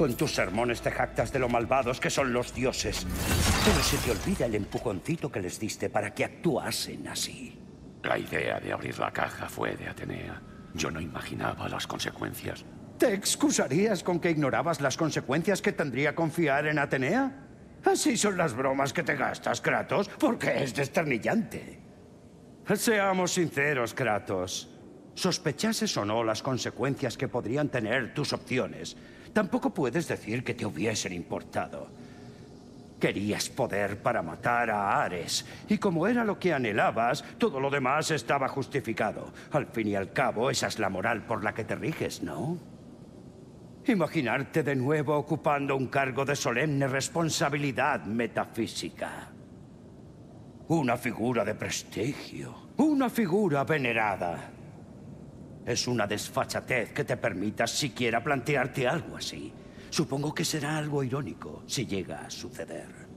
Con tus sermones te jactas de lo malvados que son los dioses. Pero se te olvida el empujoncito que les diste para que actuasen así. La idea de abrir la caja fue de Atenea. Yo no imaginaba las consecuencias. ¿Te excusarías con que ignorabas las consecuencias que tendría confiar en Atenea? Así son las bromas que te gastas, Kratos, porque es desternillante. Seamos sinceros, Kratos. Sospechases o no las consecuencias que podrían tener tus opciones, Tampoco puedes decir que te hubiesen importado. Querías poder para matar a Ares, y como era lo que anhelabas, todo lo demás estaba justificado. Al fin y al cabo, esa es la moral por la que te riges, ¿no? Imaginarte de nuevo ocupando un cargo de solemne responsabilidad metafísica. Una figura de prestigio, una figura venerada. Es una desfachatez que te permitas siquiera plantearte algo así. Supongo que será algo irónico si llega a suceder.